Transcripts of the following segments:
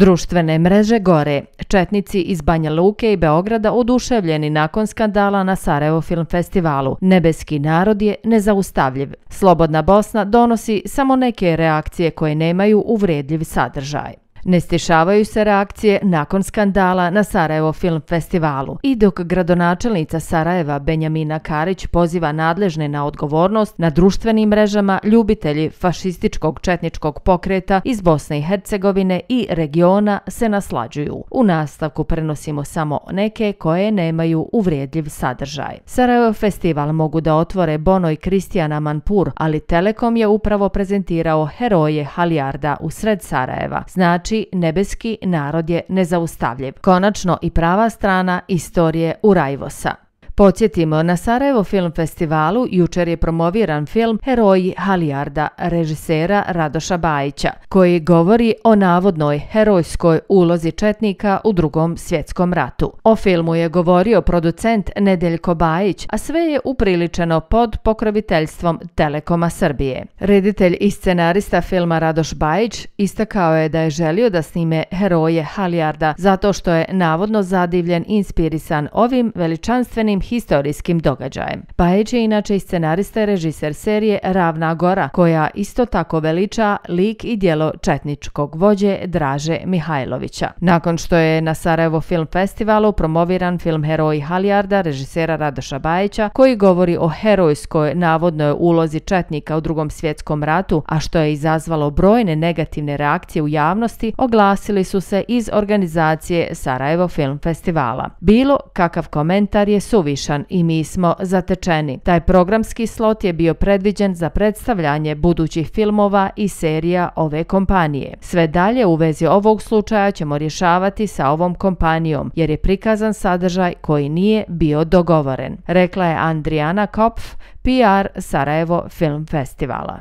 Društvene mreže gore. Četnici iz Banja Luke i Beograda oduševljeni nakon skandala na Sarajevo Film Festivalu. Nebeski narod je nezaustavljiv. Slobodna Bosna donosi samo neke reakcije koje nemaju uvredljiv sadržaj. Ne stišavaju se reakcije nakon skandala na Sarajevo Film Festivalu. I dok gradonačelnica Sarajeva Benjamina Karić poziva nadležne na odgovornost, na društvenim mrežama ljubitelji fašističkog četničkog pokreta iz Bosne i Hercegovine i regiona se naslađuju. U nastavku prenosimo samo neke koje nemaju uvrijedljiv sadržaj. Sarajevo Festival mogu da otvore Bono i Kristijana Manpur, ali Telekom je upravo prezentirao heroje Halijarda u sred Sarajeva. Znači, znači nebeski narod je nezaustavljiv. Konačno i prava strana istorije Urajvosa. Podsjetimo, na Sarajevo Film Festivalu jučer je promoviran film Heroji Halijarda režisera Radoša Bajića, koji govori o navodnoj herojskoj ulozi Četnika u drugom svjetskom ratu. O filmu je govorio producent Nedeljko Bajić, a sve je upriličeno pod pokroviteljstvom Telekoma Srbije. Reditelj i scenarista filma Radoš Bajić istakao je da je želio da snime heroje Halijarda zato što je navodno zadivljen i inspirisan ovim veličanstvenim historijskim događajem. Pajeć je inače i scenarista i režiser serije Ravna Gora, koja isto tako veliča lik i dijelo četničkog vođe Draže Mihajlovića. Nakon što je na Sarajevo Film Festivalu promoviran film Heroji Halijarda režisera Radoša Bajeća, koji govori o herojskoj navodnoj ulozi četnika u drugom svjetskom ratu, a što je izazvalo brojne negativne reakcije u javnosti, oglasili su se iz organizacije Sarajevo Film Festivala. Bilo kakav komentar je suvi povišan i mi smo zatečeni. Taj programski slot je bio predviđen za predstavljanje budućih filmova i serija ove kompanije. Sve dalje u vezi ovog slučaja ćemo rješavati sa ovom kompanijom, jer je prikazan sadržaj koji nije bio dogovoren, rekla je Andrijana Kopf, PR Sarajevo Film Festivala.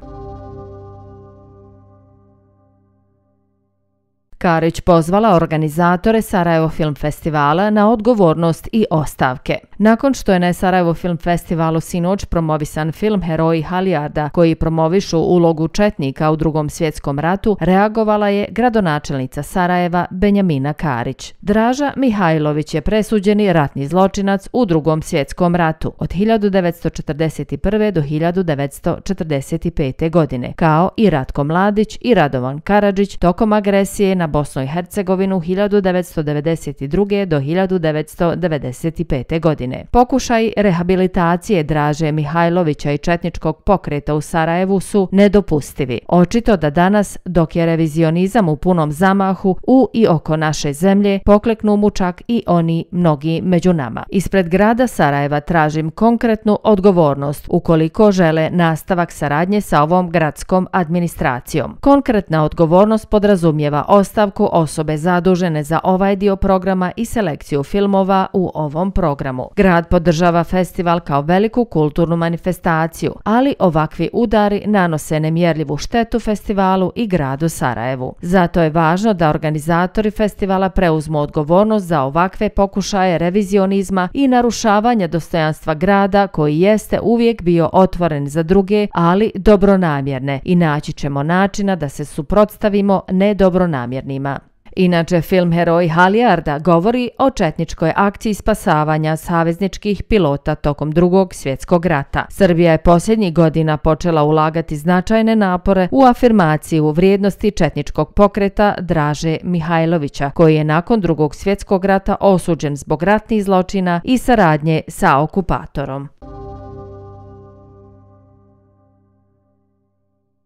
Karić pozvala organizatore Sarajevo Film Festivala na odgovornost i ostavke. Nakon što je na Sarajevo Film Festivalu sinoć promovisan film Heroji Halijarda, koji promovišu ulogu Četnika u drugom svjetskom ratu, reagovala je gradonačelnica Sarajeva Benjamina Karić. Draža Mihajlović je presuđeni ratni zločinac u drugom svjetskom ratu od 1941. do 1945. godine, kao i Ratko Mladić i Radovan Karadžić tokom agresije na Bosnoj Hercegovinu 1992. do 1995. godine godine. Pokušaj rehabilitacije Draže Mihajlovića i Četničkog pokreta u Sarajevu su nedopustivi. Očito da danas, dok je revizionizam u punom zamahu u i oko naše zemlje, pokleknu mu čak i oni mnogi među nama. Ispred grada Sarajeva tražim konkretnu odgovornost ukoliko žele nastavak saradnje sa ovom gradskom administracijom. Konkretna odgovornost podrazumijeva ostavku osobe zadužene za ovaj dio programa i selekciju filmova u ovom programu. Grad podržava festival kao veliku kulturnu manifestaciju, ali ovakvi udari nanose nemjerljivu štetu festivalu i gradu Sarajevu. Zato je važno da organizatori festivala preuzmu odgovornost za ovakve pokušaje revizionizma i narušavanja dostojanstva grada koji jeste uvijek bio otvoren za druge, ali dobronamjerne i naći ćemo načina da se suprotstavimo nedobronamjernima. Inače, film Heroj Halijarda govori o četničkoj akciji spasavanja savezničkih pilota tokom drugog svjetskog rata. Srbija je posljednjih godina počela ulagati značajne napore u afirmaciju vrijednosti četničkog pokreta Draže Mihajlovića, koji je nakon drugog svjetskog rata osuđen zbog ratnih zločina i saradnje sa okupatorom.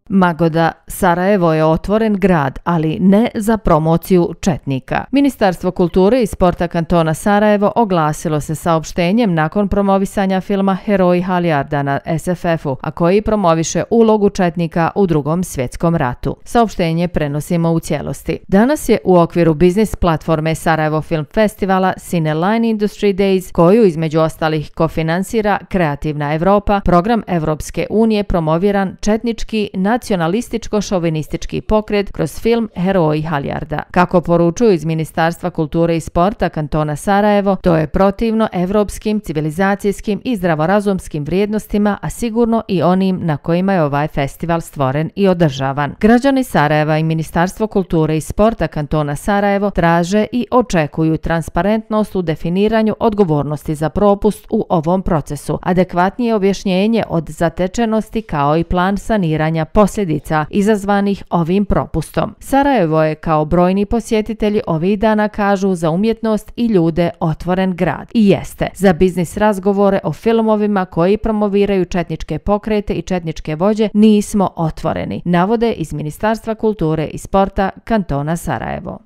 Magoda, Sarajevo je otvoren grad, ali ne za promociju Četnika. Ministarstvo kulture i sporta kantona Sarajevo oglasilo se saopštenjem nakon promovisanja filma Heroji Halijarda na SFF-u, a koji promoviše ulogu Četnika u drugom svjetskom ratu. Saopštenje prenosimo u cijelosti. Danas je u okviru biznis platforme Sarajevo Film Festivala Cine Line Industry Days, koju između ostalih kofinansira Kreativna Evropa, program Evropske unije promoviran Četnički nacionalni nacionalističko-šovinistički pokret kroz film Heroji Haljarda. Kako poručuju iz Ministarstva kulture i sporta kantona Sarajevo, to je protivno evropskim, civilizacijskim i zdravorazumskim vrijednostima, a sigurno i onim na kojima je ovaj festival stvoren i održavan. Građani Sarajeva i Ministarstvo kulture i sporta kantona Sarajevo traže i očekuju transparentnost u definiranju odgovornosti za propust u ovom procesu, adekvatnije objašnjenje od zatečenosti kao i plan saniranja počinjenja posljedica izazvanih ovim propustom. Sarajevo je kao brojni posjetitelji ovih dana kažu za umjetnost i ljude otvoren grad. I jeste, za biznis razgovore o filmovima koji promoviraju četničke pokrete i četničke vođe nismo otvoreni, navode iz Ministarstva kulture i sporta kantona Sarajevo.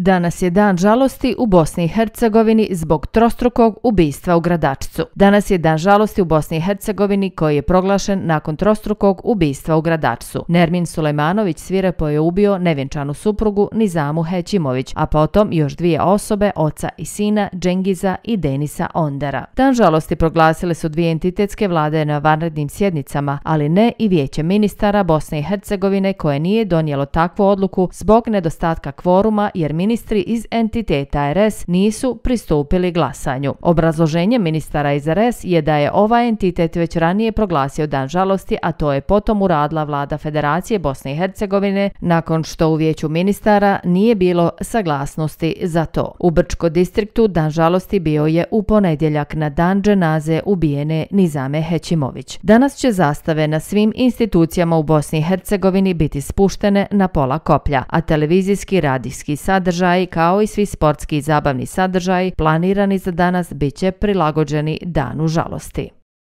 Danas je dan žalosti u Bosni i Hercegovini zbog trostrukog ubistva u Gradačcu. Danas je dan žalosti u Bosni i Hercegovini koji je proglašen nakon trostrukog ubistva u Gradačcu. Nermin Sulejmanović svirepo je ubio nevjenčanu suprugu Nizamu Hećimović, a potom još dvije osobe, oca i sina, Džengiza i Denisa Ondara. Dan žalosti proglasile su dvije entitetske vlade na vanrednim sjednicama, ali ne i vijeće ministara Bosne i Hercegovine koje nije donijelo takvu odluku zbog nedostatka kvoruma jer ministra ministri iz entiteta RS nisu pristupili glasanju. Obrazloženje ministara iz RS je da je ovaj entitet već ranije proglasio dan žalosti, a to je potom uradila vlada Federacije Bosne i Hercegovine, nakon što u vijeću ministara nije bilo saglasnosti za to. U Brčko distriktu dan žalosti bio je u ponedjeljak na dan dženaze ubijene Nizame Hećimović. Danas će zastave na svim institucijama u Bosni i Hercegovini biti spuštene na pola koplja, a televizijski radijski sadržaj sadržaj kao i svi sportski i zabavni sadržaji planirani za danas bit će prilagođeni danu žalosti.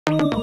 Thank you.